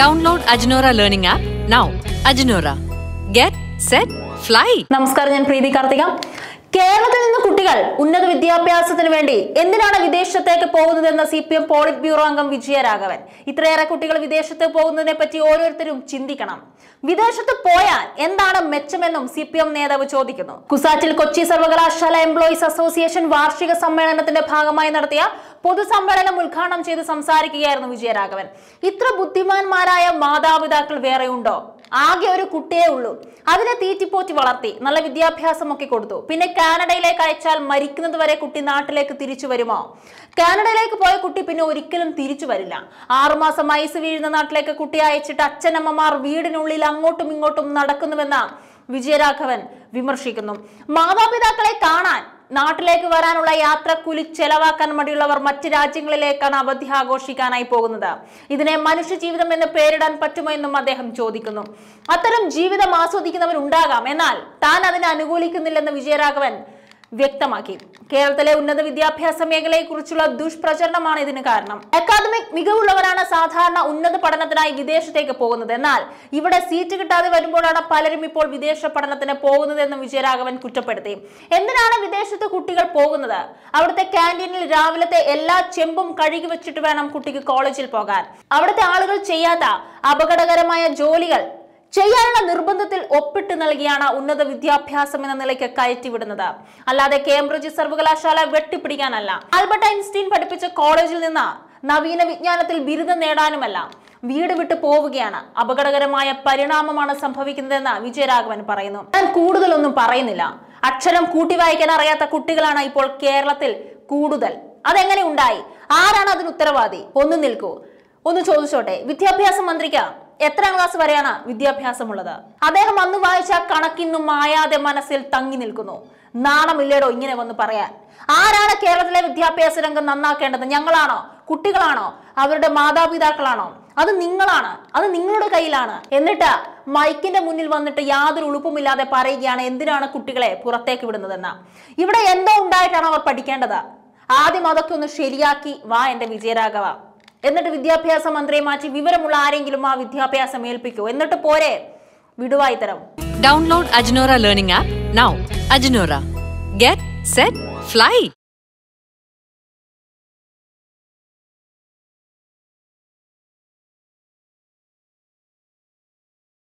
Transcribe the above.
download Ajnora learning app now Ajnora get set fly നമസ്കാരം ഞാൻ പ്രീതി കാർത്തിക കേരളത്തിൽ നിന്ന് കുട്ടികൾ ഉന്നത വിദ്യാഭ്യാസത്തിന് വേണ്ടി എന്തിനാണ് വിദേശത്തേക്ക് പോകുന്നതെന്ന C P M polit bureau അംഗം വിജയരാഘവൻ ഇത്രയേറെ കുട്ടികൾ വിദേശത്ത് പോകുന്നതിനെ പറ്റി ഓരോരുത്തരും ചിന്തിക്കണം വിദേശത്ത് പോയാൽ എന്താണ് മെച്ചമെന്നും സി പി എം നേതാവ് ചോദിക്കുന്നു കുസാറ്റിൽ കൊച്ചി സർവകലാശാല എംപ്ലോയീസ് അസോസിയേഷൻ വാർഷിക സമ്മേളനത്തിന്റെ ഭാഗമായി നടത്തിയ പൊതുസമ്മേളനം ഉദ്ഘാടനം ചെയ്ത് സംസാരിക്കുകയായിരുന്നു വിജയരാഘവൻ ഇത്ര ബുദ്ധിമാന്മാരായ മാതാപിതാക്കൾ വേറെയുണ്ടോ ആകെ ഒരു കുട്ടിയേ ഉള്ളൂ അതിനെ തീറ്റിപ്പോറ്റി വളർത്തി നല്ല വിദ്യാഭ്യാസം ഒക്കെ കൊടുത്തു പിന്നെ കാനഡയിലേക്ക് അയച്ചാൽ മരിക്കുന്നത് വരെ കുട്ടി നാട്ടിലേക്ക് തിരിച്ചു വരുമോ കാനഡയിലേക്ക് പോയ കുട്ടി പിന്നെ ഒരിക്കലും തിരിച്ചു വരില്ല ആറുമാസം ഐസ് വീഴുന്ന നാട്ടിലേക്ക് കുട്ടി അയച്ചിട്ട് അച്ഛനമ്മമാർ വീടിനുള്ളിൽ അങ്ങോട്ടും ഇങ്ങോട്ടും നടക്കുന്നുവെന്ന വിജയരാഘവൻ വിമർശിക്കുന്നു മാതാപിതാക്കളെ കാണാൻ നാട്ടിലേക്ക് വരാനുള്ള യാത്ര കുലി ചെലവാക്കാൻ മടിയുള്ളവർ മറ്റ് രാജ്യങ്ങളിലേക്കാണ് അവധി ആഘോഷിക്കാനായി പോകുന്നത് ഇതിനെ മനുഷ്യ ജീവിതം എന്ന് പേരിടാൻ പറ്റുമോ എന്നും അദ്ദേഹം ചോദിക്കുന്നു അത്തരം ജീവിതം ആസ്വദിക്കുന്നവരുണ്ടാകാം എന്നാൽ താൻ അതിനെ അനുകൂലിക്കുന്നില്ലെന്ന് വിജയരാഘവൻ വ്യക്തമാക്കി കേരളത്തിലെ ഉന്നത വിദ്യാഭ്യാസ മേഖലയെക്കുറിച്ചുള്ള ദുഷ്പ്രചരണമാണ് ഇതിന് കാരണം അക്കാദമിക് മികവുള്ളവരാണ് സാധാരണ ഉന്നത പഠനത്തിനായി വിദേശത്തേക്ക് പോകുന്നത് എന്നാൽ ഇവിടെ സീറ്റ് കിട്ടാതെ വരുമ്പോഴാണ് പലരും ഇപ്പോൾ വിദേശ പഠനത്തിന് പോകുന്നതെന്ന് വിജയരാഘവൻ കുറ്റപ്പെടുത്തി എന്തിനാണ് വിദേശത്ത് കുട്ടികൾ പോകുന്നത് അവിടുത്തെ ക്യാൻറ്റീനിൽ രാവിലത്തെ എല്ലാ ചെമ്പും കഴുകി വെച്ചിട്ട് വേണം കുട്ടിക്ക് കോളേജിൽ പോകാൻ അവിടുത്തെ ആളുകൾ ചെയ്യാത്ത അപകടകരമായ ജോലികൾ ചെയ്യാനുള്ള നിർബന്ധത്തിൽ ഒപ്പിട്ട് നൽകിയാണ് ഉന്നത വിദ്യാഭ്യാസം എന്ന നിലയ്ക്ക് കയറ്റിവിടുന്നത് അല്ലാതെ കേംബ്രിഡ്ജ് സർവകലാശാല വെട്ടിപ്പിടിക്കാനല്ല ആൽബർട്ട് ഐൻസ്റ്റീൻ പഠിപ്പിച്ച കോളേജിൽ നിന്ന് നവീന വിജ്ഞാനത്തിൽ ബിരുദം നേടാനുമല്ല വീട് വിട്ടു പോവുകയാണ് അപകടകരമായ പരിണാമമാണ് സംഭവിക്കുന്നതെന്ന് വിജയരാഘവൻ പറയുന്നു ഞാൻ കൂടുതലൊന്നും പറയുന്നില്ല അക്ഷരം കൂട്ടി വായിക്കാൻ അറിയാത്ത കുട്ടികളാണ് ഇപ്പോൾ കേരളത്തിൽ കൂടുതൽ അതെങ്ങനെ ഉണ്ടായി ആരാണ് അതിന് ഉത്തരവാദി ഒന്ന് നിൽക്കൂ ഒന്ന് ചോദിച്ചോട്ടെ വിദ്യാഭ്യാസ മന്ത്രിക്ക് എത്രാം ക്ലാസ് വരെയാണ് വിദ്യാഭ്യാസമുള്ളത് അദ്ദേഹം അന്ന് വായിച്ച കണക്കിന്നും മായാതെ മനസ്സിൽ തങ്ങി നിൽക്കുന്നു നാണമില്ലേടോ ഇങ്ങനെ വന്ന് പറയാൻ ആരാണ് കേരളത്തിലെ വിദ്യാഭ്യാസ രംഗം നന്നാക്കേണ്ടത് ഞങ്ങളാണോ കുട്ടികളാണോ അവരുടെ മാതാപിതാക്കളാണോ അത് നിങ്ങളാണ് അത് നിങ്ങളുടെ കയ്യിലാണ് എന്നിട്ട് മൈക്കിന്റെ മുന്നിൽ വന്നിട്ട് യാതൊരു ഉളുപ്പുമില്ലാതെ പറയുകയാണ് എന്തിനാണ് കുട്ടികളെ പുറത്തേക്ക് വിടുന്നതെന്ന് ഇവിടെ എന്തോ ഉണ്ടായിട്ടാണ് അവർ പഠിക്കേണ്ടത് ആദ്യം അതൊക്കെ ഒന്ന് ശരിയാക്കി വാ എന്റെ വിജയരാഘവ എന്നിട്ട് വിദ്യാഭ്യാസ മന്ത്രിയെ മാറ്റി വിവരമുള്ള ആരെങ്കിലും ആ വിദ്യാഭ്യാസം ഏൽപ്പിക്കൂ എന്നിട്ട് പോരെ വിടുവായി തരം download Ajnora learning app now Ajnora get set fly